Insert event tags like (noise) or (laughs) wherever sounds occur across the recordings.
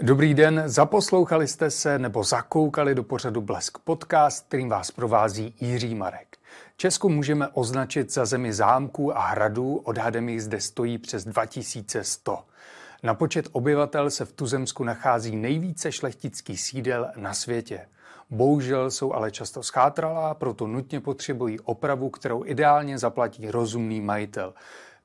Dobrý den, zaposlouchali jste se nebo zakoukali do pořadu Blesk podcast, kterým vás provází Jiří Marek. Česku můžeme označit za zemi zámků a hradů, odhadem jich zde stojí přes 2100. Na počet obyvatel se v Tuzemsku nachází nejvíce šlechtických sídel na světě. Bohužel jsou ale často schátralá, proto nutně potřebují opravu, kterou ideálně zaplatí rozumný majitel.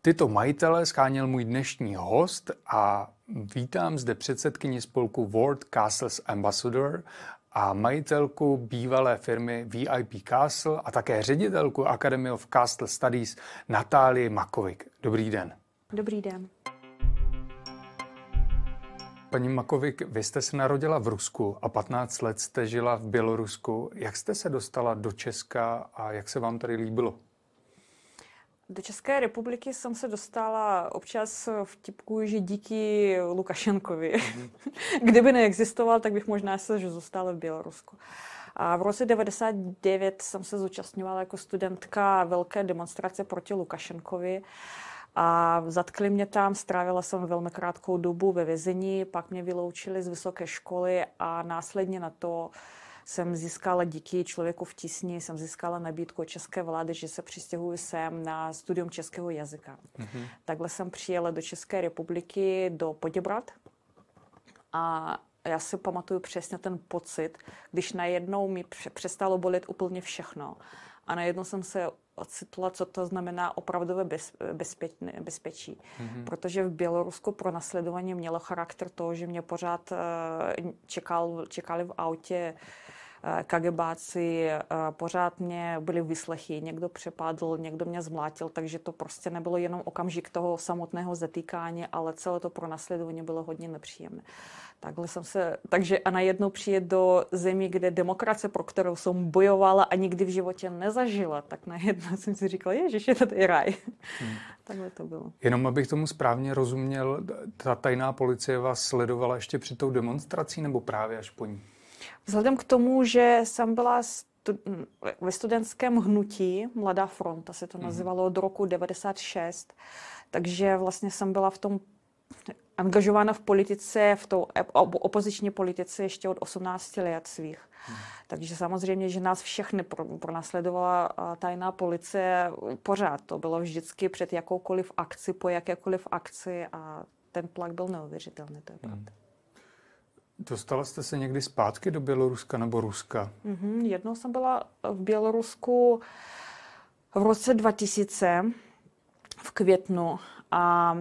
Tyto majitele skáněl můj dnešní host a vítám zde předsedkyni spolku World Castles Ambassador a majitelku bývalé firmy VIP Castle a také ředitelku Academy of Castle Studies Natálii Makovik. Dobrý den. Dobrý den. Paní Makovik, vy jste se narodila v Rusku a 15 let jste žila v Bělorusku. Jak jste se dostala do Česka a jak se vám tady líbilo? Do České republiky jsem se dostala občas tipku, že díky Lukašenkovi. Mm-hmm. (laughs) Kdyby neexistoval, tak bych možná se že zůstala v Bělorusku. A v roce 99 jsem se zúčastňovala jako studentka velké demonstrace proti Lukašenkovi. A zatkli mě tam, strávila jsem velmi krátkou dobu ve vězení, pak mě vyloučili z vysoké školy a následně na to uh, jsem získala díky člověku v tísni, jsem získala nabídku české vlády, že se přistěhuji sem na studium českého jazyka. Mm-hmm. Takhle jsem přijela do České republiky, do Poděbrad a já si pamatuju přesně ten pocit, když najednou mi přestalo bolet úplně všechno. A najednou jsem se ocitla, co to znamená opravdové bez, bezpečí. Mm-hmm. Protože v Bělorusku pro nasledování mělo charakter toho, že mě pořád eh, čekal, čekali v autě Eh, kagebáci eh, pořád mě byli vyslechy, někdo přepadl, někdo mě zmlátil, takže to prostě nebylo jenom okamžik toho samotného zatýkání, ale celé to pro nasledování bylo hodně nepříjemné. Takhle jsem se, takže a najednou přijet do zemí, kde demokracie, pro kterou jsem bojovala a nikdy v životě nezažila, tak najednou jsem si říkala, ježiš, je to tady raj. Hmm. (laughs) Takhle to bylo. Jenom abych tomu správně rozuměl, ta tajná policie vás sledovala ještě před tou demonstrací nebo právě až po ní? Vzhledem k tomu, že jsem byla stu, ve studentském hnutí, Mladá fronta se to mhm. nazývalo, od roku 96, takže vlastně jsem byla v tom angažována v politice, v tou e-, opoziční politice ještě od 18 let svých. Hmm. Takže samozřejmě, že nás všechny pronásledovala tajná policie pořád. To bylo vždycky před jakoukoliv akci, po jakékoliv akci a ten plak byl neuvěřitelný, to je mhm. pravda. Hmm. Dostala jste se někdy zpátky do Běloruska nebo Ruska? Mm-hmm, jednou jsem byla v Bělorusku v roce 2000 v květnu a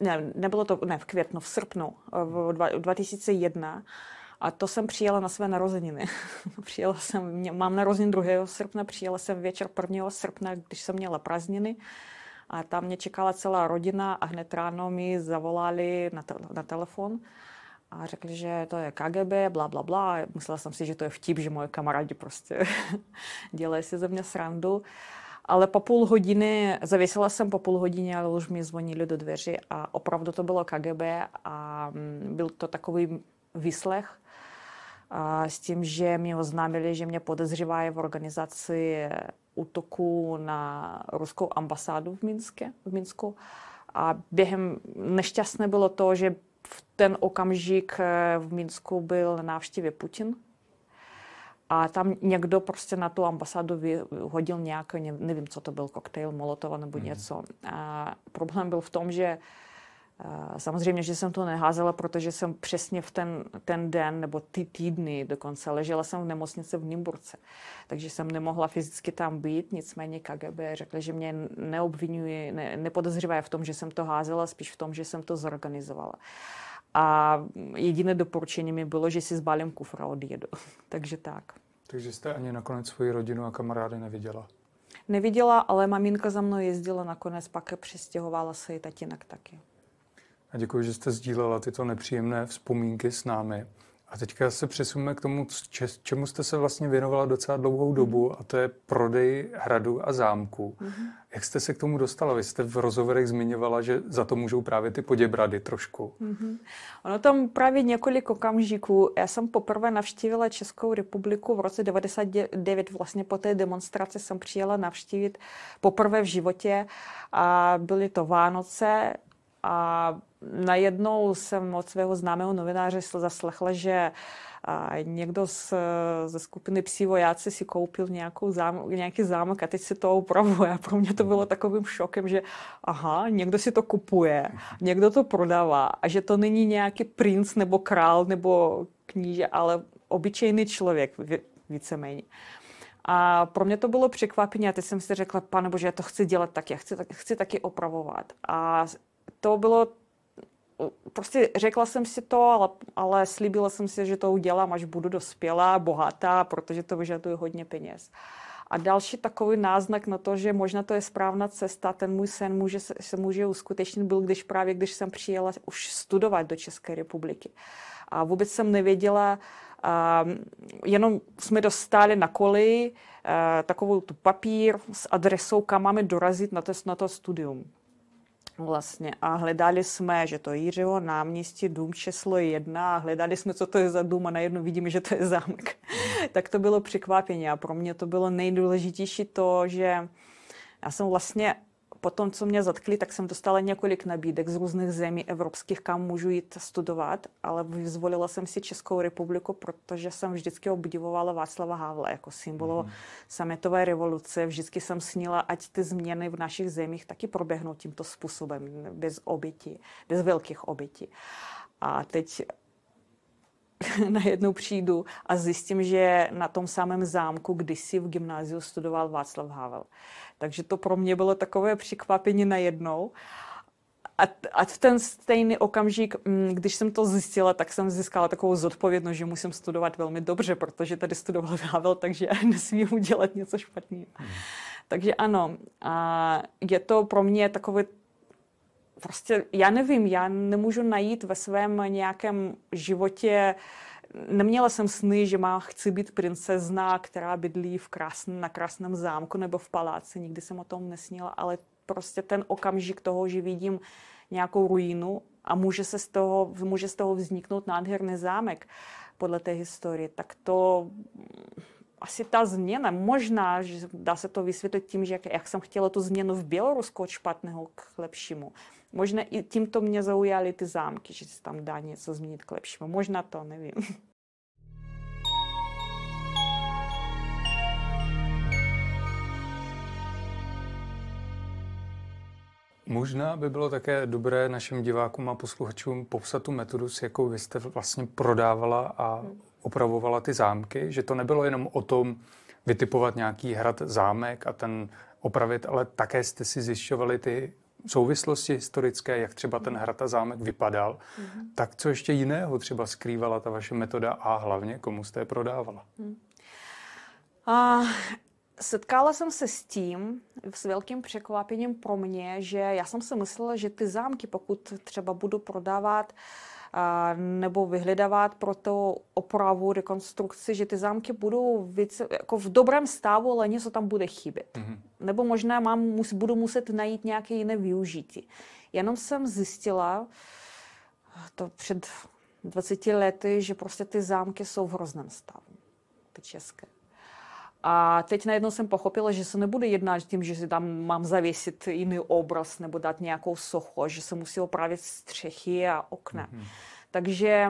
ne, nebylo to, ne v květnu, v srpnu v 2001 a to jsem přijela na své narozeniny. (laughs) přijela jsem, mě, mám narozeniny 2. srpna, přijela jsem večer 1. srpna, když jsem měla prázdniny. A tam mě čekala celá rodina a hned ráno mi zavolali na, te, na telefon a řekli, že to je KGB, bla, bla, bla. Myslela jsem si, že to je vtip, že moje kamarádi prostě (laughs) dělají si ze mě srandu. Ale po půl hodiny, zavěsila jsem po půl hodině, ale už mi zvonili do dveří a opravdu to bylo KGB a mm, byl to takový vyslech, a s tím, že mi oznámili, že mě podezřívají v organizaci útoku na ruskou ambasádu v Minske, V Minsku. A během nešťastné bylo to, že v ten okamžik eh, v Minsku byl na návštěvě Putin a tam někdo prostě na tu ambasádu vyhodil nějaký, nevím, co to byl, koktejl Molotova nebo mhm. něco. A problém byl v tom, že Eh, samozřejmě, že jsem to neházela, protože jsem přesně v ten, ten den nebo ty týdny dokonce ležela jsem v nemocnici v Nimburce, takže jsem nemohla fyzicky tam být, nicméně KGB řekla, že mě neobvinuje, ne, nepodozřívá v tom, že jsem to házela, spíš v tom, že jsem to zorganizovala. A jediné doporučení mi bylo, že si zbalím kufr a odjedu. (laughs) takže tak. Takže jste ani nakonec svoji rodinu a kamarády neviděla? Neviděla, ale maminka za mnou jezdila nakonec, pak přestěhovala se i tatínek taky a děkuji, že jste sdílela tyto nepříjemné vzpomínky s námi. A teďka se přesuneme k tomu, čemu jste se vlastně věnovala docela dlouhou dobu, mhm. a to je prodej hradu a zámku. Mm-hmm. Jak jste se k tomu dostala? Vy jste v rozhovorech zmiňovala, že za to můžou právě ty poděbrady trošku. Mm-hmm. Ono tam právě několik okamžiků. Já jsem poprvé navštívila Českou republiku v roce 99. Vlastně po té demonstraci jsem přijela navštívit poprvé v životě. A byly to Vánoce a najednou jsem od svého známého novináře zaslechla, že někdo z, ze skupiny Psí vojáci si koupil nějakou zám, nějaký zámek a teď si to opravuje. A pro mě to bylo mhm. takovým šokem, že aha, někdo si to kupuje, někdo to prodává a že to není nějaký princ nebo král nebo kníže, ale obyčejný člověk víceméně. A pro mě to bylo překvapení a teď jsem si řekla, pane bože, já to chci dělat tak, já chci, chci taky opravovat. A to bylo prostě řekla jsem si to, ale, ale slíbila jsem si, že to udělám, až budu dospělá, bohatá, protože to vyžaduje hodně peněz. A další takový náznak na to, že možná to je správná cesta, ten můj sen může, se může uskutečnit, byl když právě, když jsem přijela už studovat do České republiky. A vůbec jsem nevěděla, Uh, jenom jsme dostali na koli uh, eh, takovou tu papír s adresou, kam máme dorazit na to, na to studium. Vlastně a hledali jsme, že to je Jiřího náměstí, dům číslo jedna a hledali jsme, co to je za dům a najednou vidíme, že to je zámek. Mm. tak to bylo překvapení a pro mě to bylo nejdůležitější to, že já jsem vlastně potom, co mě zatkli, tak jsem dostala několik nabídek z různých zemí evropských, kam můžu jít studovat, ale zvolila jsem si Českou republiku, protože jsem vždycky obdivovala Václava Havla jako symbol mm. sametové revoluce. Vždycky jsem snila, ať ty změny v našich zemích taky proběhnou tímto způsobem, bez obětí, bez velkých obětí. A teď (laughs) najednou přijdu a zjistím, že na tom samém zámku kdysi v gymnáziu studoval Václav Havel. Takže to pro mě bylo takové překvapení najednou. A, a v ten stejný okamžik, mm, když jsem to zjistila, tak jsem získala takovou zodpovědnost, že musím studovat velmi dobře, protože tady studoval Havel, (laughs) takže (laughs) nesmím udělat něco špatného. Hmm. Takže ano, a je to pro mě takový prostě, já nevím, já nemůžu najít ve svém nějakém životě uh, neměla jsem sny, že má chci být princezna, která bydlí v krásn, na krásném zámku nebo v paláci. Nikdy jsem o tom nesnila, ale prostě ten okamžik toho, že vidím nějakou ruinu a může, se z toho, může z toho vzniknout nádherný zámek podle té historie, tak to mm, asi ta změna, možná, že dá se to vysvětlit tím, že jak, jak jsem chtěla tu změnu v Bělorusku od špatného k lepšímu, Možná i tímto mě zaujaly ty zámky, že se tam dá něco změnit k lepšímu. Možná to, nevím. (laughs) Možná by bylo také dobré našim divákům a posluchačům popsat tu metodu, s jakou vy jste vlastně prodávala a opravovala ty zámky, že to nebylo jenom o tom vytipovat nějaký hrad, zámek a ten opravit, ale také jste si zjišťovali ty souvislosti historické, jak třeba ten mhm. hrad a zámek vypadal, mm-hmm. tak co ještě jiného třeba skrývala ta vaše metoda a hlavně komu jste je prodávala? Mm. A setkala jsem se s tím, s velkým překvapením pro mě, že já jsem si myslela, že ty zámky, pokud třeba budu prodávat uh, nebo vyhledávat pro to opravu, rekonstrukci, že ty zámky budou více, jako v dobrém stavu, ale něco tam bude chybět. Mm-hmm. Nebo možná mám, mus, budu muset najít nějaké jiné využití. Jenom jsem zjistila to před 20 lety, že prostě ty zámky jsou v hrozném stavu, ty české. A teď najednou jsem pochopila, že se nebude jednat tím, že si tam mám zavěsit jiný obraz nebo dát nějakou sochu, že se musí opravit střechy a okna. Mm-hmm. Takže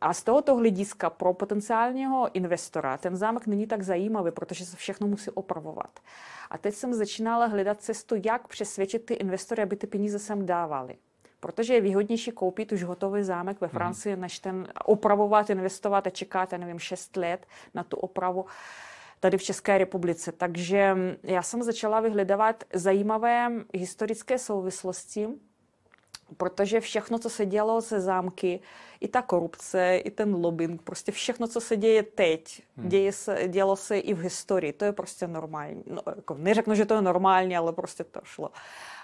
a z tohoto hlediska pro potenciálního investora ten zámek není tak zajímavý, protože se všechno musí opravovat. A teď jsem začínala hledat cestu, jak přesvědčit ty investory, aby ty peníze sem dávali. Protože je výhodnější koupit už hotový zámek ve mhm. Francii, mm-hmm. než ten opravovat, investovat a čekat, nevím, 6 let na tu opravu. Uh, tady v České republice. Takže mm, já jsem začala vyhledávat zajímavé historické souvislosti, protože všechno, co se dělo se zámky, i ta korupce, i ten lobbying, prostě všechno, co se děje teď, hmm. děje se, dělo se i v historii. To je prostě normální. No, jako neřeknu, že to je normální, ale prostě to šlo.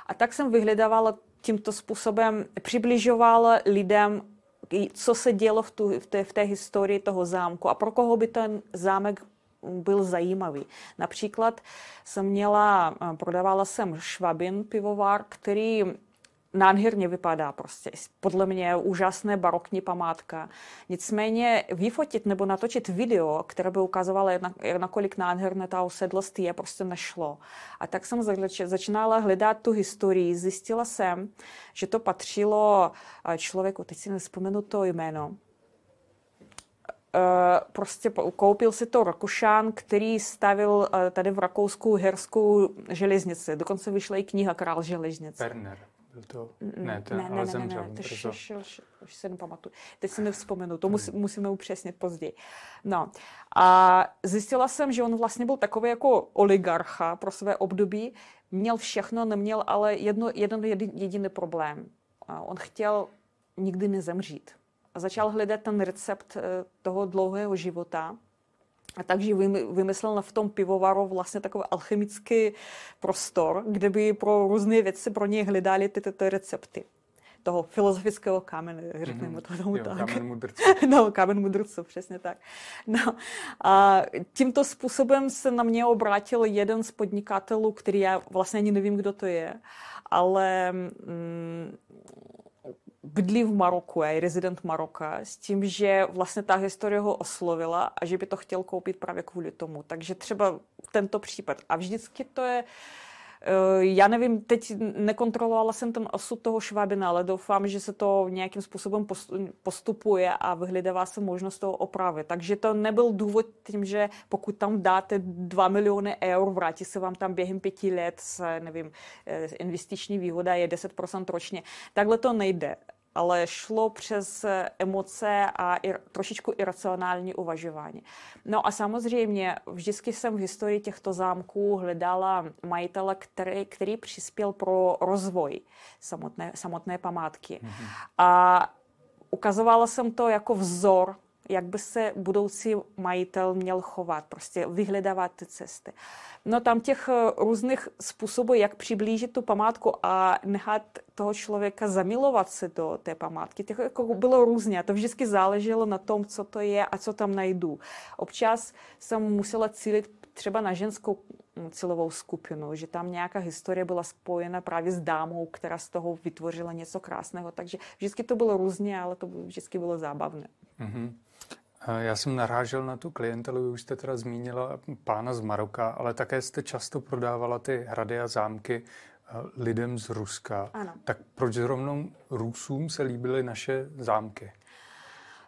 A tak jsem vyhledávala tímto způsobem, přibližovala lidem co se dělo v, tu, v, té, v té historii toho zámku a pro koho by ten zámek zajímavý. Například jsem měla, eh, prodávala jsem Švabin pivovar, který nádherně vypadá prostě. Podle mě úžasné barokní památka. Nicméně vyfotit nebo natočit video, které by ukazovalo, nakolik nádherné ta osedlost je, prostě nešlo. A tak jsem začínala hledat tu historii. Zjistila jsem, že to patřilo eh, člověku, teď si nespomenu to jméno, Eh, prostě koupil si to Rakušán, který stavil eh, tady v Rakousku herskou železnici. Dokonce vyšla i kniha Král železnic. Perner, to... Mm, ne, to ne, ale ne, Ne, ne, to š, š, š, už se nepamatuju. Teď si nevzpomenu, to mus, hmm. musíme upřesnit později. No. A zjistila jsem, že on vlastně byl takový jako oligarcha pro své období. Měl všechno, neměl ale jedno, jeden jediný problém. Eh, on chtěl nikdy nezemřít a začal hledat ten recept eh, toho dlouhého života. A takže vymyslel v tom pivovaru vlastně takový alchemický prostor, kde by pro různé věci pro něj hledali ty ty, ty recepty toho filozofického kamene, řekněme mm-hmm. to tomu jo, tak. Kámen mudrců. (laughs) no, kámen mudrců, přesně tak. No, a tímto způsobem se na mě obrátil jeden z podnikatelů, který já vlastně ani nevím, kdo to je, ale mm, bydlí v Maroku, je rezident Maroka, s tím, že vlastně ta historie ho oslovila a že by to chtěl koupit právě kvůli tomu. Takže třeba tento případ. A vždycky to je eh, já nevím, teď nekontrolovala jsem ten osud toho Švábina, ale doufám, že se to nějakým způsobem postupuje a vyhledává se možnost toho opravy. Takže to nebyl důvod tím, že pokud tam dáte 2 miliony eur, vrátí se vám tam během pěti let, s, nevím, eh, investiční výhoda je 10% ročně. Takhle to nejde ale šlo přes emoce a ir, trošičku iracionální uvažování. No a samozřejmě vždycky jsem v historii těchto zámků hledala majitele, který, který přispěl pro rozvoj samotné, samotné památky. Mm-hmm. A ukazovala jsem to jako vzor jak by se budoucí majitel měl chovat, prostě vyhledávat ty cesty. No tam těch eh, různých způsobů, jak přiblížit tu památku a nechat toho člověka zamilovat se do té památky, těch jako bylo různě a to vždycky záleželo na tom, co to je a co tam najdu. Občas jsem musela cílit třeba na ženskou mm, cílovou skupinu, že tam nějaká historie byla spojena právě s dámou, která z toho vytvořila něco krásného. Takže vždycky to bylo různě, ale to vždycky bylo zábavné. Mm-hmm. Eh, já jsem narážel na tu klientelu, už jste teda zmínila pána z Maroka, ale také jste často prodávala ty hrady a zámky eh, lidem z Ruska. Ano. Tak proč zrovna Rusům se líbily naše zámky?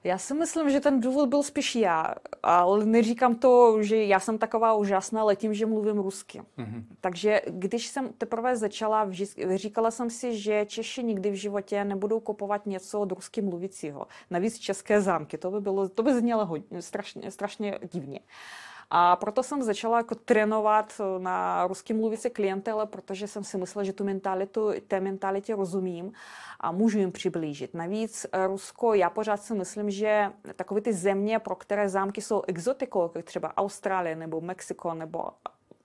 Já si myslím, že ten důvod byl spíš já, ale neříkám to, že já jsem taková úžasná, ale tím, že mluvím rusky. Mm-hmm. Takže když jsem teprve začala, říkala jsem si, že Češi nikdy v životě nebudou kupovat něco od rusky mluvícího. Navíc české zámky, to by, bylo, to by znělo hodně, strašně, strašně divně. Uh, a proto jsem začala jako trénovat eh, na rusky mluvící klientele, protože jsem si myslela, že tu mentalitu, té mentalitě rozumím a můžu jim přiblížit. Navíc eh, Rusko, já pořád si myslím, že takové ty země, pro které zámky jsou exotikou, jako třeba Austrálie nebo Mexiko nebo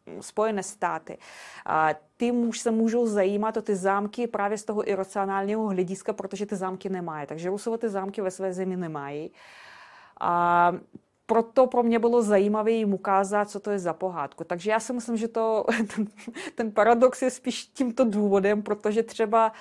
hm, Spojené státy. A ty už se můžou zajímat o ty zámky právě z toho iracionálního hlediska, protože ty zámky nemají. Takže Rusové ty zámky ve své zemi nemají. A proto pro mě bylo zajímavé jim ukázat, co to je za pohádku. Takže já si myslím, že to, (laughs) ten, ten paradox je spíš tímto důvodem, protože třeba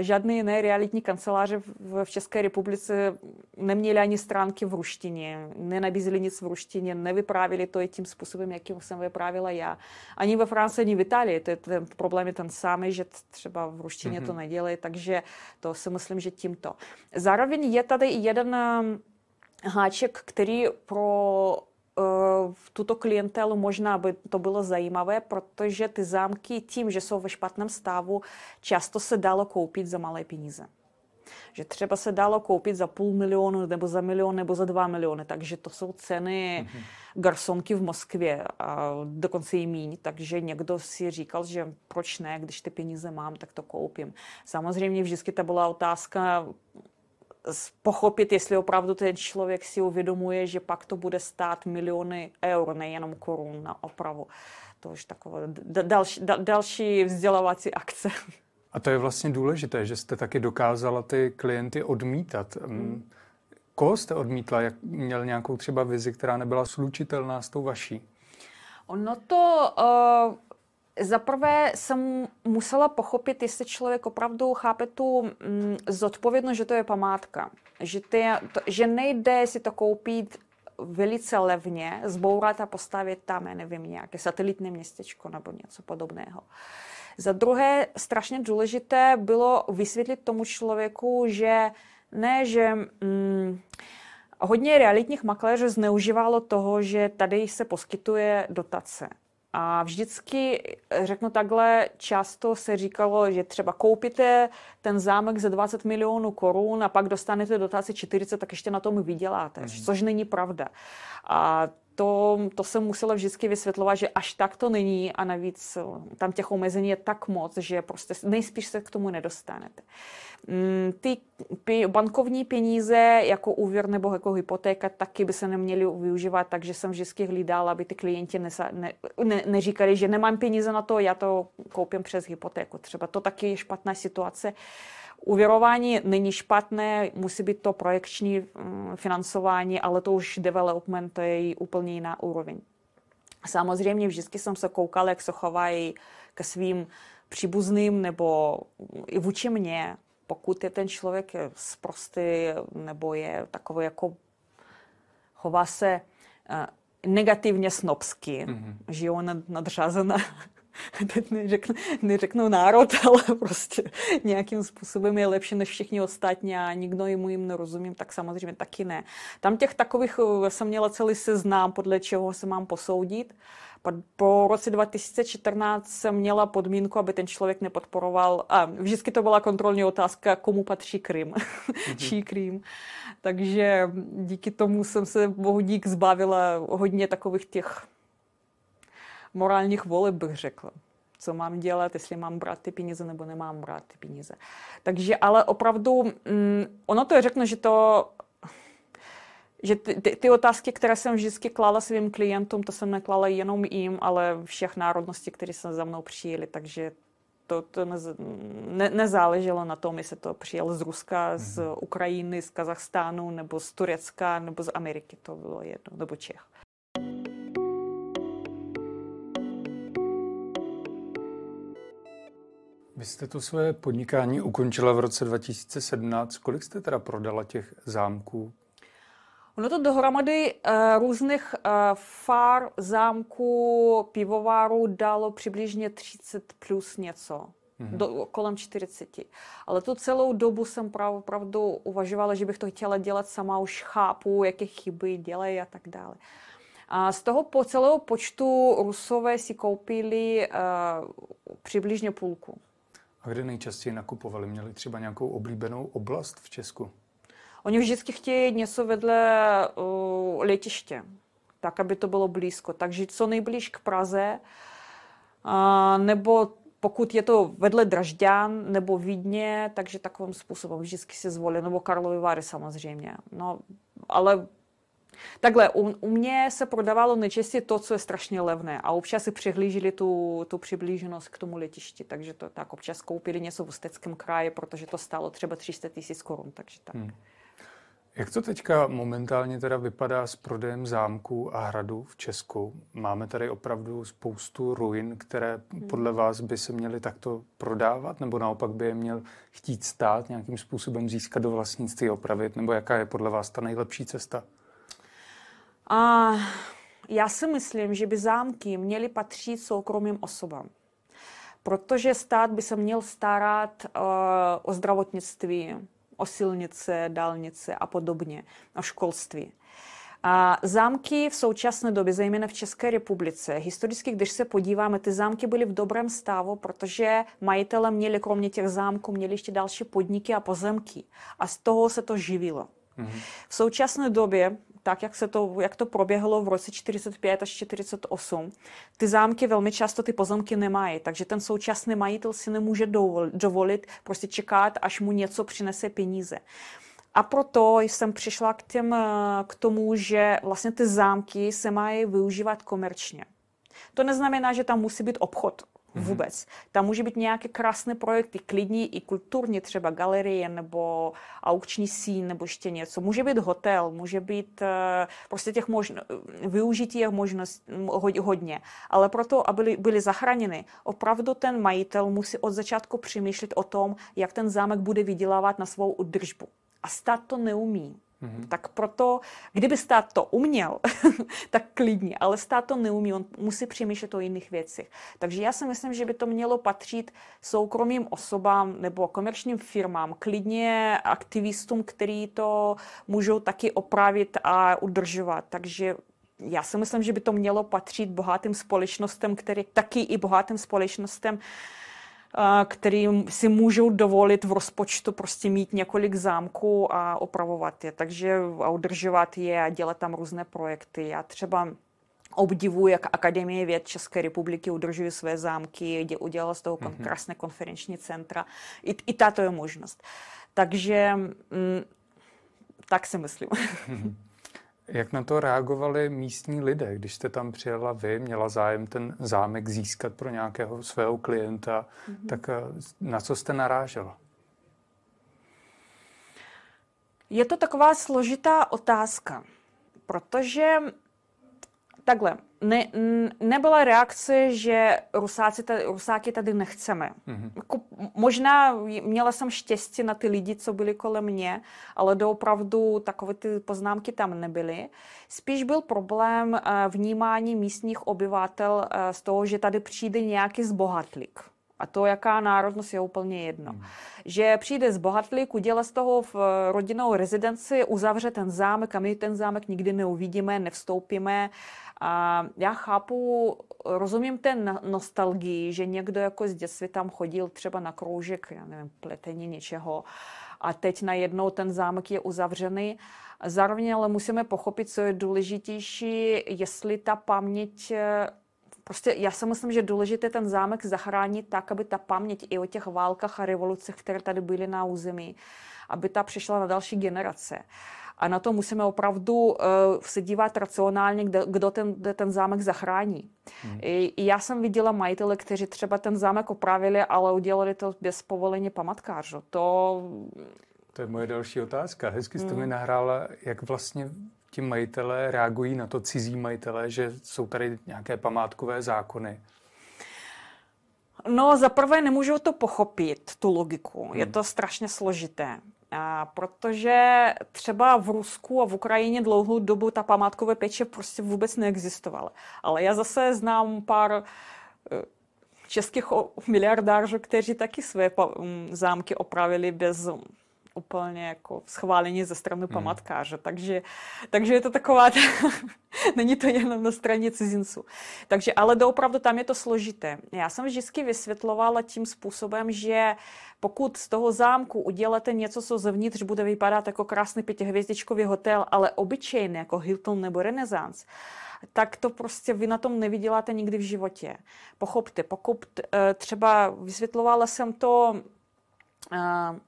žádné jiné realitní kanceláře v, v České republice neměly ani stránky v ruštině, nenabízely nic v ruštině, nevyprávili to i tím způsobem, jakým jsem vyprávila já. Ani ve Francii, ani v Itálii. To je, ten problém je ten samý, že třeba v ruštině mm-hmm. to mhm. nedělají, takže to si myslím, že tímto. Zároveň je tady jeden гаечек, který pro v eh, tuto klientelu možná by to bylo zajímavé, protože ty zámky tím, že jsou ve špatném stavu, často se dalo koupit za malé peníze. Že třeba se dalo koupit za půl milionu, nebo za milion, nebo za dva miliony. Takže to jsou ceny mhm. garsonky v Moskvě, a dokonce i míň. Takže někdo si říkal, že proč ne, když ty peníze mám, tak to koupím. Samozřejmě vždycky to byla otázka pochopit, jestli opravdu ten člověk si uvědomuje, že pak to bude stát miliony eur, nejenom korun na opravu. To už taková další, další vzdělávací akce. A to je vlastně důležité, že jste taky dokázala ty klienty odmítat. Mm. Hmm. Koho jste odmítla? Jak měl nějakou třeba vizi, která nebyla slučitelná s tou vaší? Ono to... Uh Zaprvé jsem musela pochopit, jestli člověk opravdu chápe tu mm, zodpovědnost, že to je památka. Že, ty, to, že nejde si to koupit velice levně, zbourat a postavit tam, já nevím, nějaké satelitní městečko nebo něco podobného. Za druhé, strašně důležité bylo vysvětlit tomu člověku, že ne, že mm, hodně realitních makléřů zneužívalo toho, že tady se poskytuje dotace. A vždycky, řeknu takhle, často se říkalo, že třeba koupíte ten zámek za 20 milionů korun a pak dostanete dotaci 40, tak ještě na tom vyděláte, mm-hmm. což není pravda. A to, to jsem musela vždycky vysvětlovat, že až tak to není a navíc eh, tam těch omezení je tak moc, že prostě nejspíš se k tomu nedostanete. Uh, Mm, ty bankovní peníze jako úvěr nebo jako hypotéka taky by se neměly využívat, takže jsem vždycky hlídal, aby ty klienti nesa, ne, ne, neříkali, že nemám peníze na to, já to koupím přes hypotéku. Třeba to taky je špatná situace. Uvěrování není špatné, musí být to projekční mm, financování, ale to už development to je úplně jiná úroveň. Samozřejmě vždycky jsem se koukal, jak se chovají ke svým příbuzným nebo i vůči mně pokud je ten člověk zprostý eh, nebo je takový jako chová se eh, negativně snobsky, mm-hmm. že je ona nadřazená (laughs) teď neřeknu, neřeknu národ, (laughs) ale prostě nějakým způsobem je lepší než všichni ostatní a nikdo jim jim nerozumím, tak samozřejmě taky ne. Tam těch takových eh, jsem měla celý seznám, podle čeho se mám posoudit. Po roce 2014 jsem měla podmínku, aby ten člověk nepodporoval. A vždycky to byla kontrolní otázka, komu patří Krym, mm-hmm. (laughs) čí mhm. Krym. Takže díky tomu jsem se bohu dík zbavila hodně takových těch morálních voleb, bych řekla co mám dělat, jestli mám brát ty peníze nebo nemám brát ty peníze. Takže ale opravdu, mm, ono to je řekno, že to že ty, ty, ty otázky, které jsem vždycky klala svým klientům, to jsem neklala jenom jim, ale všech národností, které se za mnou přijeli, takže to, to ne, ne, nezáleželo na tom, jestli to přijel z Ruska, z mhm. Ukrajiny, z Kazachstánu, nebo z Turecka, nebo z Ameriky, to bylo jedno, nebo Čech. Vy jste to své podnikání ukončila v roce 2017. Kolik jste teda prodala těch zámků? Ono to dohromady uh, různých uh, eh, far, zámků, pivovarů dalo přibližně 30 plus něco. Mhm. Do, kolem 40. Ale tu celou dobu jsem opravdu uvažovala, že bych to chtěla dělat sama, už chápu, jaké chyby dělají a tak dále. A z toho po celého počtu Rusové si koupili uh, přibližně půlku. A kde nejčastěji nakupovali? Měli třeba nějakou oblíbenou oblast v Česku? Oni vždycky chtějí něco vedle uh, letiště, tak, aby to bylo blízko. Takže co nejblíž k Praze, uh, nebo pokud je to vedle Dražďan nebo Vídně, takže takovým způsobem vždycky si zvolí, nebo Karlovy Vary samozřejmě. No, ale Takhle, u, u mě se prodávalo nejčastěji to, co je strašně levné a občas si přihlíželi tu, tu přiblíženost k tomu letišti, takže to tak občas koupili něco v Ústeckém kraji, protože to stálo třeba 300 tisíc korun, takže tak. Hmm. Jak to teďka momentálně teda vypadá s prodejem zámků a hradu v Česku? Máme tady opravdu spoustu ruin, které hmm. podle vás by se měly takto prodávat, nebo naopak by je měl chtít stát nějakým způsobem získat do vlastnictví, opravit, nebo jaká je podle vás ta nejlepší cesta? A já si myslím, že by zámky měly patřit soukromým osobám, protože stát by se měl starat uh, o zdravotnictví, o silnice, dálnice a podobně, o školství. A zámky v současné době, zejména v České republice, historicky, když se podíváme, ty zámky byly v dobrém stavu, protože majitele měli kromě těch zámků, měli ještě další podniky a pozemky. A z toho se to živilo. Mm-hmm. V současné době, tak jak, se to, jak to proběhlo v roce 45 až 48, ty zámky velmi často ty pozemky nemají, takže ten současný majitel si nemůže dovolit prostě čekat, až mu něco přinese peníze. A proto jsem přišla k, těm, k tomu, že vlastně ty zámky se mají využívat komerčně. To neznamená, že tam musí být obchod. Mhm. vůbec. Mm-hmm. Tam může být nějaké krásné projekty, klidní i kulturní, třeba galerie nebo aukční síň nebo ještě něco. Může být hotel, může být eh, prostě těch možno, využití je možnost hodně. Ale proto, aby byly zachráněny, opravdu ten majitel musí od začátku přemýšlet o tom, jak ten zámek bude vydělávat na svou udržbu. A stát to neumí. Mm-hmm. Tak proto, kdyby stát to uměl, (laughs) tak klidně, ale stát to neumí, on musí přemýšlet o jiných věcech. Takže já si myslím, že by to mělo patřit soukromým osobám nebo komerčním firmám, klidně aktivistům, kteří to můžou taky opravit a udržovat. Takže já si myslím, že by to mělo patřit bohatým společnostem, které taky i bohatým společnostem, který si můžou dovolit v rozpočtu prostě mít několik zámků a opravovat je. Takže a udržovat je a dělat tam různé projekty. Já třeba obdivuju, jak Akademie věd České republiky udržuje své zámky, udělala z toho mm-hmm. krásné konferenční centra. I, i tato je možnost. Takže m, mm, tak si myslím. Mm-hmm. (laughs) Jak na to reagovali místní lidé, když jste tam přijela vy, měla zájem ten zámek získat pro nějakého svého klienta, mm-hmm. tak eh, na co jste narážela? Je to taková složitá otázka, protože Takhle, ne, nebyla reakce, že Rusáci, tady, Rusáky tady nechceme. Mm-hmm. možná měla jsem štěstí na ty lidi, co byli kolem mě, ale doopravdu takové ty poznámky tam nebyly. Spíš byl problém eh, vnímání místních obyvatel eh, z toho, že tady přijde nějaký zbohatlík. A to, jaká národnost, je úplně jedno. Hmm. Že přijde z bohatlík, udělá z toho v rodinnou rezidenci, uzavře ten zámek a my ten zámek nikdy neuvidíme, nevstoupíme a já chápu, rozumím té no-, nostalgii, že někdo jako z dětství tam chodil třeba na kroužek, já nevím, pletení něčeho a teď najednou ten zámek je uzavřený. Zároveň ale musíme pochopit, co je důležitější, jestli ta paměť eh, Prostě já si myslím, že důležité ten zámek zachránit tak, aby ta paměť i o těch válkách a revolucích, které tady byly na území, aby ta přišla na další generace. A na to musíme opravdu uh, se dívat racionálně, kde, kdo ten, kde ten zámek zachrání. Hmm. I, I já jsem viděla majitele, kteří třeba ten zámek opravili, ale udělali to bez povolení památkářů. To... to je moje další otázka. Hezky jste hmm. mi nahrála, jak vlastně ti majitele reagují na to cizí majitele, že jsou tady nějaké památkové zákony? No, za prvé nemůžu to pochopit, tu logiku. Hmm. Je to strašně složité. A, protože třeba v Rusku a v Ukrajině dlouhou dobu ta památkové péče prostě vůbec neexistovala. Ale já zase znám pár eh, českých miliardářů, kteří taky své zámky opravili bez úplně jako schválení ze strany hmm. památkáře. Takže, takže je to taková, (laughs) není to jenom na straně cizinců. Takže, ale doopravdu tam je to složité. Já jsem vždycky vysvětlovala tím způsobem, že pokud z toho zámku uděláte něco, co zevnitř bude vypadat jako krásný pětihvězdičkový hotel, ale obyčejný, jako Hilton nebo Renaissance, tak to prostě vy na tom nevyděláte nikdy v životě. Pochopte, pokud eh, třeba vysvětlovala jsem to eh,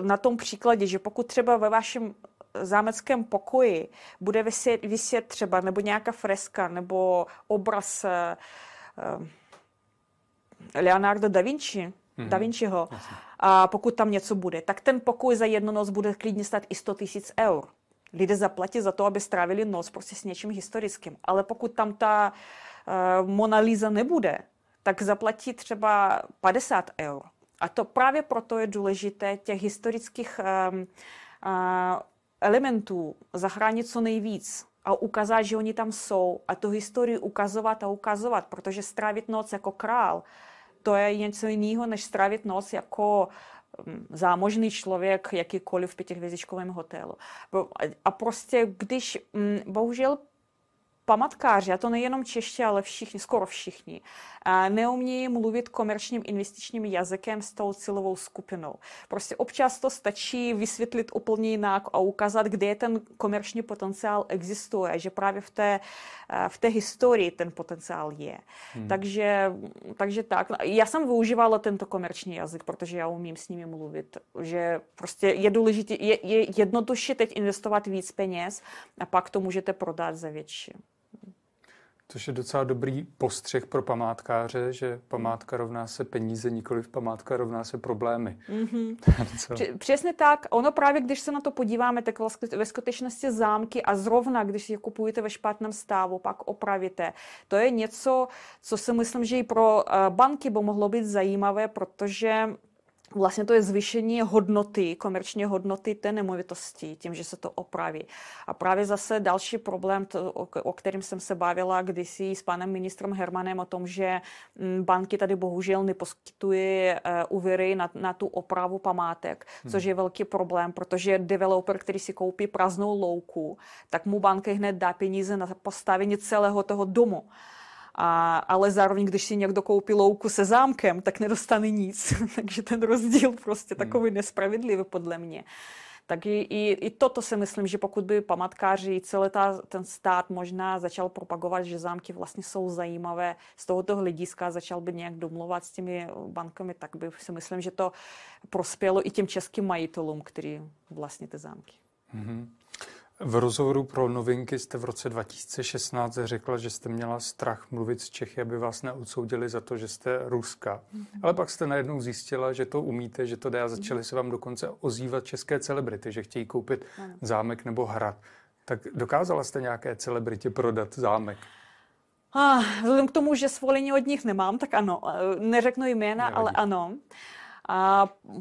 na tom příkladě, že pokud třeba ve vašem zámeckém pokoji bude vyset, vyset třeba nebo nějaká freska nebo obraz uh, Leonardo da Vinci, mm-hmm. Da Vinciho, a pokud tam něco bude, tak ten pokoj za jednu noc bude klidně stát i 100 tisíc eur. Lidé zaplatí za to, aby strávili noc prostě s něčím historickým. Ale pokud tam ta uh, Mona Lisa nebude, tak zaplatí třeba 50 eur. A to právě proto je důležité těch historických eh, eh, elementů zachránit co nejvíc a ukázat, že oni tam jsou a tu historii ukazovat a ukazovat, protože strávit noc jako král, to je něco jiného, než strávit noc jako hm, zámožný člověk jakýkoliv v pětihvězdičkovém hotelu. A prostě když, hm, bohužel pamatkáři, a to nejenom čeště, ale všichni, skoro všichni, neumějí mluvit komerčním investičním jazykem s tou cílovou skupinou. Prostě občas to stačí vysvětlit úplně jinak a ukázat, kde ten komerční potenciál existuje, že právě v té, v té historii ten potenciál je. Hmm. Takže, takže tak. Já jsem využívala tento komerční jazyk, protože já umím s nimi mluvit, že prostě je důležité, je, je jednodušší teď investovat víc peněz a pak to můžete prodat za větší. Což je docela dobrý postřeh pro památkáře, že památka rovná se peníze, nikoli památka rovná se problémy. Mm-hmm. (laughs) Přesně tak. Ono právě, když se na to podíváme, tak vlastně ve skutečnosti zámky a zrovna, když je kupujete ve špatném stavu, pak opravíte. To je něco, co si myslím, že i pro eh, banky by mohlo být zajímavé, protože vlastně to je zvýšení hodnoty, komerční hodnoty té nemovitosti, tím, že se to opraví. A právě zase další problém, to, o, kterém jsem se bavila kdysi s panem ministrem Hermanem o tom, že mm, banky tady bohužel neposkytují uh, e, úvěry na, na tu opravu památek, hmm. což je velký problém, protože developer, který si koupí prázdnou louku, tak mu banky hned dá peníze na postavení celého toho domu. A, ale zároveň, když si někdo koupí louku se zámkem, tak nedostane nic. (laughs) Takže ten rozdíl prostě hmm. takový nespravedlivý podle mě. Tak i, i, i toto si myslím, že pokud by památkáři i celý ta, ten stát možná začal propagovat, že zámky vlastně jsou zajímavé z tohoto hlediska, začal by nějak domluvat s těmi eh, bankami, tak by si myslím, že to prospělo i těm českým majitelům, kteří vlastně ty zámky. Mm-hmm. V rozhovoru pro novinky jste v roce 2016 řekla, že jste měla strach mluvit s Čechy, aby vás neodsoudili za to, že jste ruská. Mm-hmm. Ale pak jste najednou zjistila, že to umíte, že to dá. a začaly se vám dokonce ozývat české celebrity, že chtějí koupit zámek nebo hrad. Tak dokázala jste nějaké celebritě prodat zámek? A, ah, vzhledem k tomu, že svolení od nich nemám, tak ano. Eh, neřeknu jména, Nevadí. ale ano. Uh,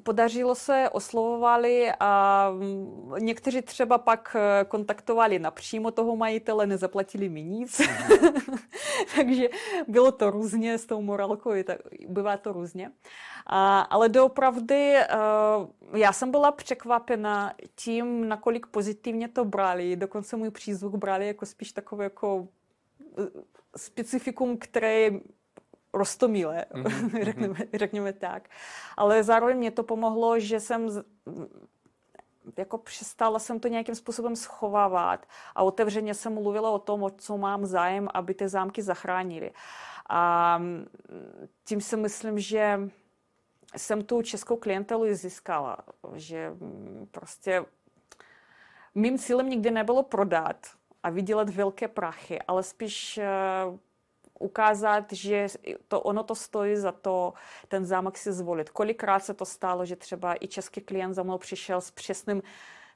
Podařilo se, oslovovali a mm, někteří třeba pak eh, kontaktovali napřímo toho majitele, nezaplatili mi nic. (laughs) Takže bylo to různě s tou morálkou, bývá to různě. A, ale doopravdy eh, já jsem byla překvapena tím, nakolik pozitivně to brali. Dokonce můj přízvuk brali jako spíš takové jako eh, specifikum, které rostomíle, mm-hmm. (laughs) Mhm. řekněme, řekněme tak. Ale zároveň mě to pomohlo, že jsem jako přestala jsem to nějakým způsobem schovávat a otevřeně jsem mluvila o tom, o co mám zájem, aby ty zámky zachránili. A mm, tím si myslím, že jsem tu českou klientelu získala, že mm, prostě mým cílem nikdy nebylo prodat a vydělat velké prachy, ale spíš eh, ukázat, že to ono to stojí za to ten zámek si zvolit. Kolikrát se to stalo, že třeba i český klient za mnou přišel s přesným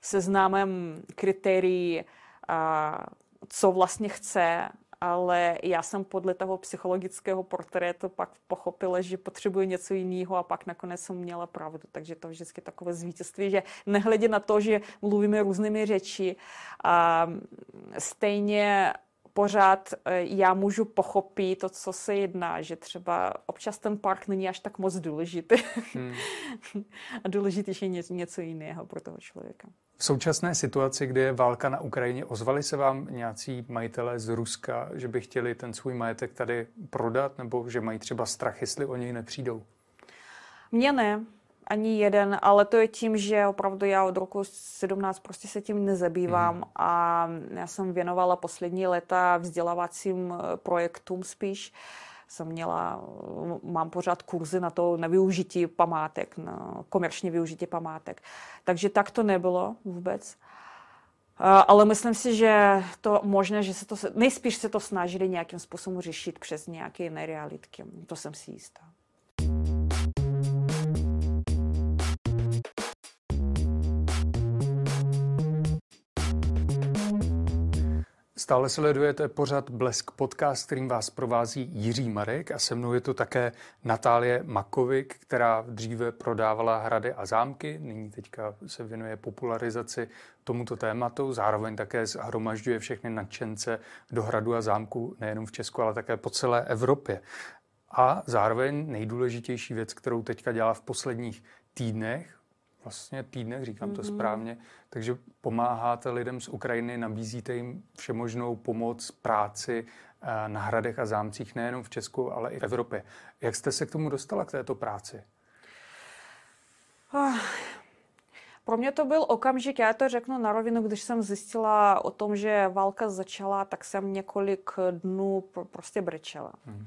seznámem kritérií, a, co vlastně chce, ale já jsem podle toho psychologického portrétu pak pochopila, že potřebuje něco jiného a pak nakonec jsem měla pravdu. Takže to vždycky takové zvítězství, že nehledě na to, že mluvíme různými řeči, a stejně pořád eh, já můžu pochopit to, co se jedná, že třeba občas ten park není až tak moc důležitý. Hmm. (laughs) A důležitý je něco jiného pro toho člověka. V současné situaci, kdy je válka na Ukrajině, ozvali se vám nějací majitelé z Ruska, že by chtěli ten svůj majetek tady prodat, nebo že mají třeba strach, jestli o něj nepřijdou? Mně ne ani jeden, ale to je tím, že opravdu já od roku 17 prostě se tím nezabývám mm. a já jsem věnovala poslední léta vzdělávacím eh, projektům spíš. Jsem měla, eh, mám pořád kurzy na to, na využití památek, na komerční využití památek. Takže tak to nebylo vůbec. Eh, ale myslím si, že to možné, že se to, nejspíš se to snažili nějakým způsobem řešit přes nějaké nerealitky. To jsem si jistá. Stále sledujete pořad Blesk podcast, kterým vás provází Jiří Marek a se mnou je to také Natálie Makovik, která dříve prodávala hrady a zámky, nyní teďka se věnuje popularizaci tomuto tématu, zároveň také zhromažďuje všechny nadšence do hradu a zámku nejenom v Česku, ale také po celé Evropě. A zároveň nejdůležitější věc, kterou teďka dělá v posledních týdnech, vlastně týdnech, říkám mm-hmm. to mhm. správně. Takže pomáháte lidem z Ukrajiny, nabízíte jim všemožnou pomoc, práci eh, na hradech a zámcích nejenom v Česku, ale i v Evropě. Jak jste se k tomu dostala, k této práci? Oh. Pro mě to byl okamžik, já to řeknu na rovinu, když jsem zjistila o tom, že válka začala, tak jsem několik dnů prostě brečela. Mm. hmm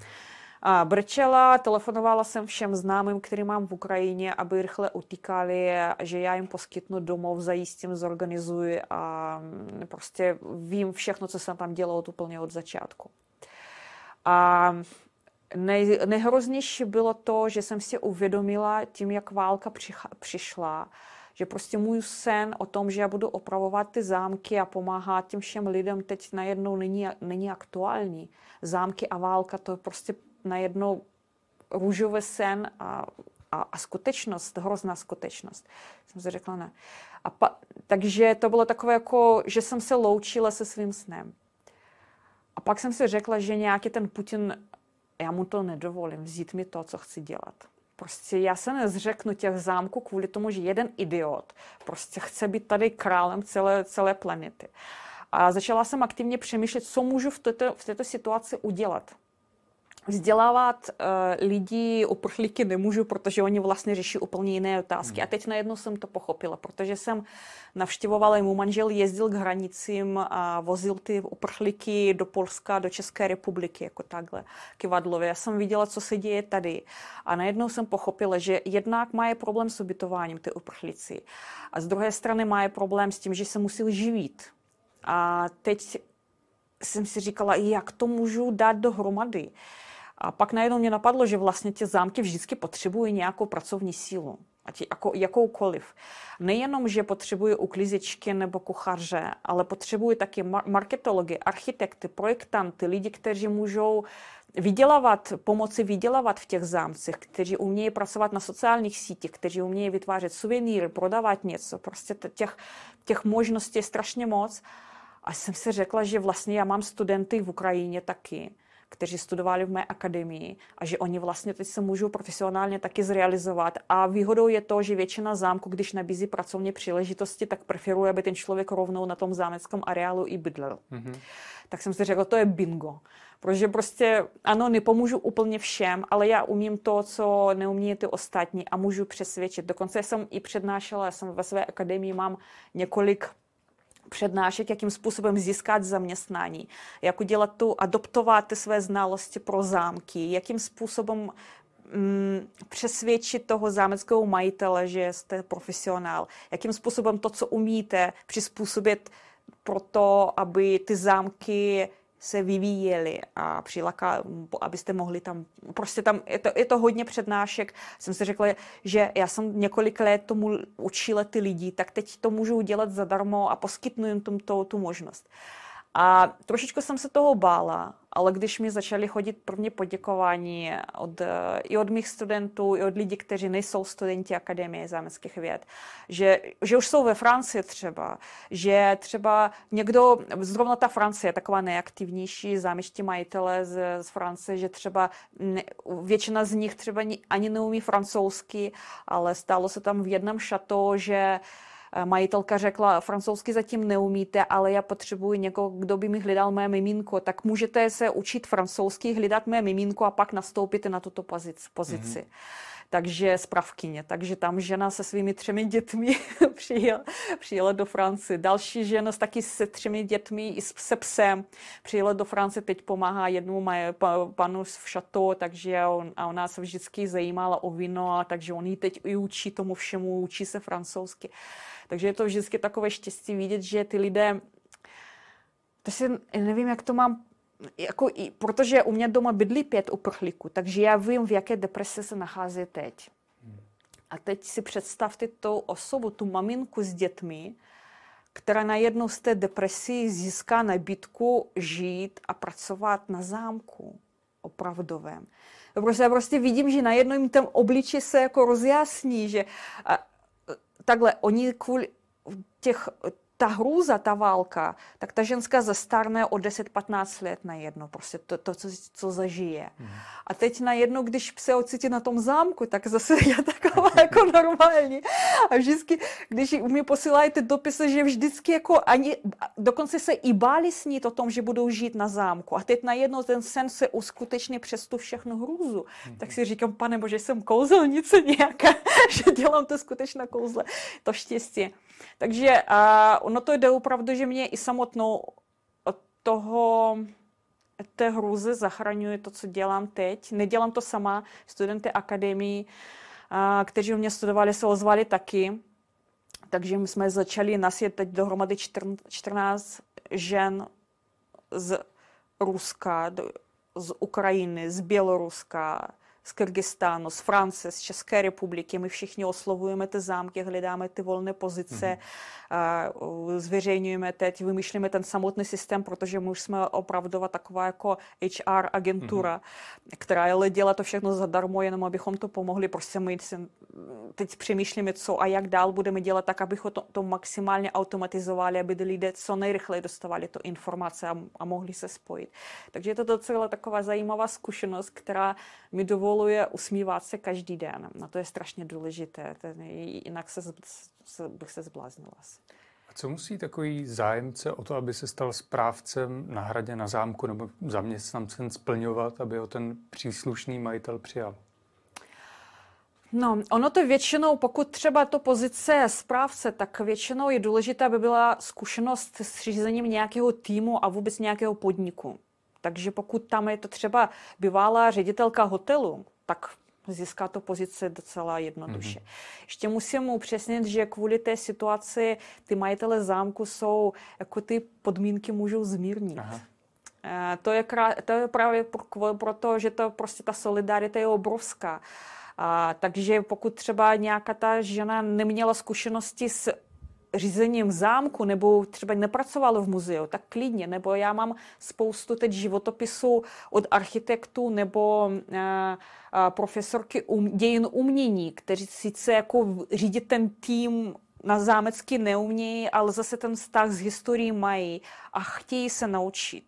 brčela, telefonovala jsem všem známým, který mám v Ukrajině, aby rychle utíkali, že já jim poskytnu domov, zajistím, zorganizuji a mm, prostě vím všechno, co jsem tam dělala úplně od začátku. A nej, nejhroznější bylo to, že jsem si uvědomila tím, jak válka přišla, že prostě můj sen o tom, že já budu opravovat ty zámky a pomáhat těm všem lidem, teď najednou není, není aktuální. Zámky a válka, to je prostě najednou růžový sen a, a, a skutečnost, hrozná skutečnost. Jsem si řekla ne. A pa, takže to bylo takové jako, že jsem se loučila se svým snem. A pak jsem si řekla, že nějaký ten Putin, já mu to nedovolím, vzít mi to, co chci dělat. Prostě já se nezřeknu těch zámků kvůli tomu, že jeden idiot prostě chce být tady králem celé, celé planety. A začala jsem aktivně přemýšlet, co můžu v této, v této situaci udělat vzdělávat uh, lidi, uprchlíky nemůžu, protože oni vlastně řeší úplně jiné otázky. Hmm. A teď najednou jsem to pochopila, protože jsem navštěvovala, mu manžel jezdil k hranicím a vozil ty uprchlíky do Polska, do České republiky, jako takhle, kivadlově. Já jsem viděla, co se děje tady. A najednou jsem pochopila, že jednak má je problém s ubytováním ty uprchlíci. A z druhé strany má je problém s tím, že se musí živit. A teď jsem si říkala, jak to můžu dát dohromady. A pak najednou mě napadlo, že vlastně ty zámky vždycky potřebují nějakou pracovní sílu, ať jako, jakoukoliv. Nejenom, že potřebují uklízečky nebo kuchaře, ale potřebují taky marketology, architekty, projektanty, lidi, kteří můžou vydělávat, pomoci vydělávat v těch zámcích, kteří umějí pracovat na sociálních sítích, kteří umějí vytvářet suvenýry, prodávat něco. Prostě těch, těch možností je strašně moc. A jsem si řekla, že vlastně já mám studenty v Ukrajině taky kteří studovali v mé akademii a že oni vlastně teď se můžou profesionálně taky zrealizovat. A výhodou je to, že většina zámku, když nabízí pracovní příležitosti, tak preferuje, aby ten člověk rovnou na tom zámeckém areálu i bydlel. Mm-hmm. Tak jsem si řekla, to je bingo. Protože prostě, ano, nepomůžu úplně všem, ale já umím to, co neumí ty ostatní a můžu přesvědčit. Dokonce jsem i přednášela, jsem ve své akademii, mám několik přednášek, jakým způsobem získat zaměstnání, jak udělat tu, adoptovat ty své znalosti pro zámky, jakým způsobem mm, přesvědčit toho zámeckého majitele, že jste profesionál, jakým způsobem to, co umíte, přizpůsobit pro to, aby ty zámky se vyvíjeli a přilaká, abyste mohli tam, prostě tam, je to, je to hodně přednášek, jsem si řekla, že já jsem několik let tomu učila ty lidi, tak teď to můžu udělat zadarmo a poskytnu jim tomto, tu možnost. Uh, a trošičku jsem se toho bála, ale když mi začali chodit první poděkování od, eh, i od mých studentů, i od lidí, kteří nejsou studenti Akademie zámeckých věd, že, že už jsou ve Francii třeba, že třeba někdo, zrovna ta Francie, taková nejaktivnější, záměští majitele z, z Francie, že třeba ne, většina z nich třeba ani neumí francouzsky, ale stalo se tam v jednom šatou, že uh, Eh, majitelka řekla, francouzsky zatím neumíte, ale já potřebuji někoho, kdo by mi hledal moje miminko, tak můžete se učit francouzsky, hledat moje miminko a pak nastoupíte na tuto pozici. Mm-hmm takže pravkyně. Takže tam žena se svými třemi dětmi (laughs) přijela, přijela do Francie. Další žena taky se třemi dětmi i se psem přijela do Francie, teď pomáhá jednomu maj, panu v šato, takže on, a ona se vždycky zajímala o víno, a takže on ji teď i učí tomu všemu, učí se francouzsky. Takže je to vždycky takové štěstí vidět, že ty lidé to si nevím, jak to mám jako, protože u mě doma bydlí pět uprchlíků, takže já vím, v jaké depresi se nachází teď. A teď si představte tu osobu, tu maminku s dětmi, která najednou z té depresi získá nabídku žít a pracovat na zámku opravdovém. Protože já prostě vidím, že najednou jim tam obliče se jako rozjasní, že a, e, takhle oni kvůli těch ta hrůza, ta válka, tak ta ženská zastarne o 10-15 let na jedno prostě to, to co, co zažije. Mm. A teď najednou, když se ocitě na tom zámku, tak zase je taková (laughs) jako normální. A vždycky, když mi posílají ty dopisy, že vždycky jako ani, dokonce se i báli snít o tom, že budou žít na zámku. A teď najednou ten sen se uskutečně přes tu všechnu hrůzu. Mm. Tak si říkám, pane bože, jsem kouzelnice nějaká, (laughs) že dělám to skutečné kouzle, to štěstí. Takže uh, ono to jde opravdu, že mě i samotnou od toho té hrůze zachraňuje to, co dělám teď. Nedělám to sama. Studenty akademii, kteří u mě studovali, se ozvali taky. Takže my jsme začali, nasjet teď dohromady 14 žen z Ruska, z Ukrajiny, z Běloruska, z Kyrgyzstánu, z Francie, z české republiky, my všichni oslovujeme ty zámky, hledáme ty volné pozice, mm-hmm. zveřejňujeme teď, vymýšlíme ten samotný systém, protože my už jsme opravdu taková jako HR agentura, mm-hmm. která ale dělá to všechno zadarmo, jenom abychom to pomohli. Prostě my si teď přemýšlíme, co a jak dál budeme dělat, tak abychom to, to maximálně automatizovali, aby lidé co nejrychleji dostávali to informace a, a mohli se spojit. Takže je to docela taková zajímavá zkušenost, která mi dovolí dovoluje usmívat se každý den. Na to je strašně důležité, ten, jinak se, se, bych se zbláznila. A co musí takový zájemce o to, aby se stal správcem na hradě, na zámku nebo zaměstnancem splňovat, aby ho ten příslušný majitel přijal? No, ono to většinou, pokud třeba to pozice správce, tak většinou je důležité, aby byla zkušenost s řízením nějakého týmu a vůbec nějakého podniku. Takže pokud tam je to třeba bývalá ředitelka hotelu, tak získá to pozici docela jednoduše. Mm-hmm. Ještě musím upřesnit, že kvůli té situaci ty majitele zámku jsou, jako ty podmínky můžou zmírnit. Aha. Eh, to je, krá, to je právě proto, že to prostě ta solidarita je obrovská. A, takže pokud třeba nějaká ta žena neměla zkušenosti s řízením zámku nebo třeba nepracoval v muzeu, tak klidně. Nebo já mám spoustu teď životopisů od architektů nebo eh, eh, profesorky um, dějin umění, kteří sice jako řídit ten tým na zámecky neumějí, ale zase ten vztah s historií mají a chtějí se naučit.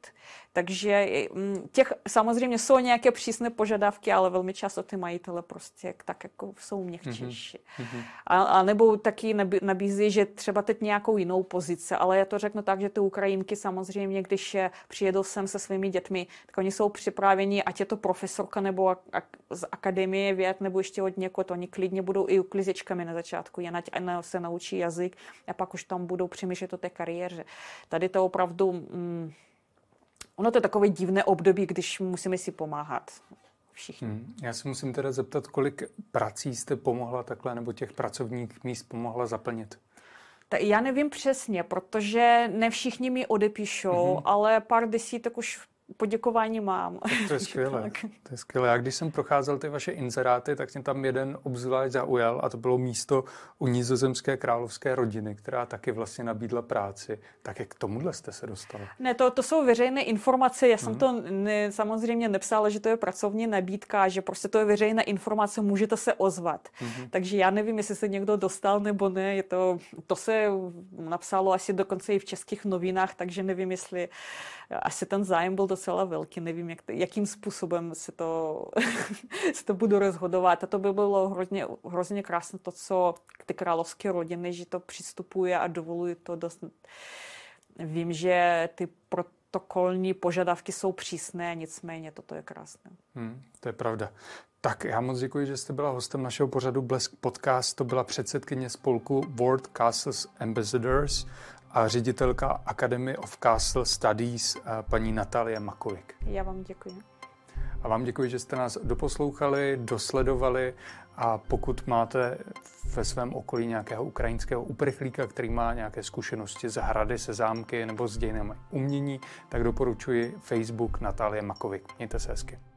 Takže mm, těch samozřejmě jsou nějaké přísné požadavky, ale velmi často ty majitele prostě tak jako jsou měkčejší. Mm-hmm. A, a nebo taky nabízí, že třeba teď nějakou jinou pozici, ale já to řeknu tak, že ty Ukrajinky samozřejmě, když přijedou sem se svými dětmi, tak oni jsou připraveni, ať je to profesorka nebo ak- ak- z akademie věd nebo ještě od někoho, to oni klidně budou i uklizečkami na začátku, jen ať se naučí jazyk a pak už tam budou přemýšlet o té kariéře. Tady to opravdu... Mm, Ono to je takové divné období, když musíme si pomáhat všichni. Hmm. Já se musím teda zeptat, kolik prací jste pomohla takhle, nebo těch pracovních míst pomohla zaplnit? Ta, já nevím přesně, protože ne všichni mi odepíšou, mm-hmm. ale pár desítek už poděkování mám. Tak to je (laughs) skvělé. to je skvělé. Já když jsem procházel ty vaše inzeráty, tak mě tam jeden obzvlášť zaujal a to bylo místo u nizozemské královské rodiny, která taky vlastně nabídla práci. Tak jak k tomuhle jste se dostal? Ne, to, to jsou veřejné informace. Já jsem hmm. to ne, samozřejmě nepsala, že to je pracovní nabídka, že prostě to je veřejná informace, můžete se ozvat. Hmm. Takže já nevím, jestli se někdo dostal nebo ne. Je to, to se napsalo asi dokonce i v českých novinách, takže nevím, jestli asi ten zájem byl dost docela velký. Nevím, jak, jakým způsobem se to, (laughs) se to budu rozhodovat. A to by bylo hrozně, hrozně krásné to, co k ty královské rodiny, že to přistupuje a dovoluje to dost... Vím, že ty pro protokolní požadavky jsou přísné, nicméně toto je krásné. Hmm, to je pravda. Tak já moc děkuji, že jste byla hostem našeho pořadu Blesk Podcast. To byla předsedkyně spolku World Castles Ambassadors a ředitelka Academy of Castle Studies eh, paní Natalie Makovic. Já vám děkuji. A vám děkuji, že jste nás doposlouchali, dosledovali a pokud máte ve svém okolí nějakého ukrajinského uprchlíka, který má nějaké zkušenosti z hrady, se zámky nebo s dějinami umění, tak doporučuji Facebook Natálie Makovic. Mějte se hezky.